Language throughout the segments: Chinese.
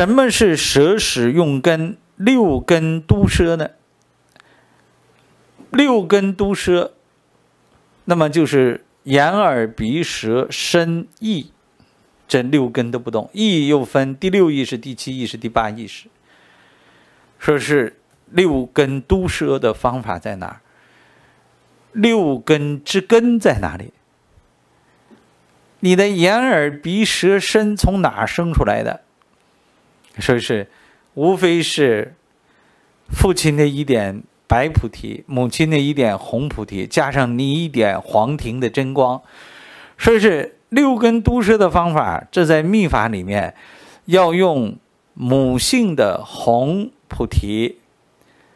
什么是舌使用根六根都舍呢？六根都舍，那么就是眼耳鼻舌身意，这六根都不动。意又分第六意识、第七意识、第八意识。说是六根都舍的方法在哪儿？六根之根在哪里？你的眼耳鼻舌身从哪儿生出来的？说是，无非是，父亲的一点白菩提，母亲的一点红菩提，加上你一点黄庭的真光，说是六根都摄的方法。这在密法里面，要用母性的红菩提、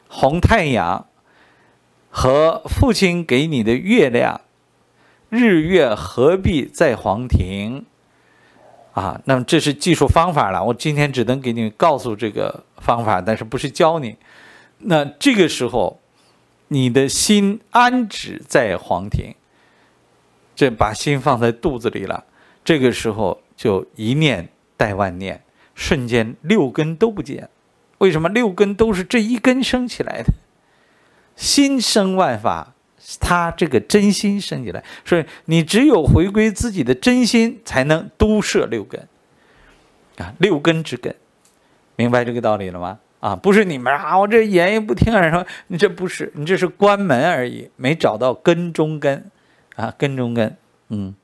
红太阳，和父亲给你的月亮，日月合璧在黄庭。啊，那么这是技术方法了，我今天只能给你告诉这个方法，但是不是教你。那这个时候，你的心安止在黄庭，这把心放在肚子里了。这个时候就一念带万念，瞬间六根都不见。为什么六根都是这一根生起来的？心生万法。他这个真心升起来，所以你只有回归自己的真心，才能都摄六根，啊，六根之根，明白这个道理了吗？啊，不是你们啊，我这言语不听，说你这不是，你这是关门而已，没找到根中根，啊，根中根，嗯。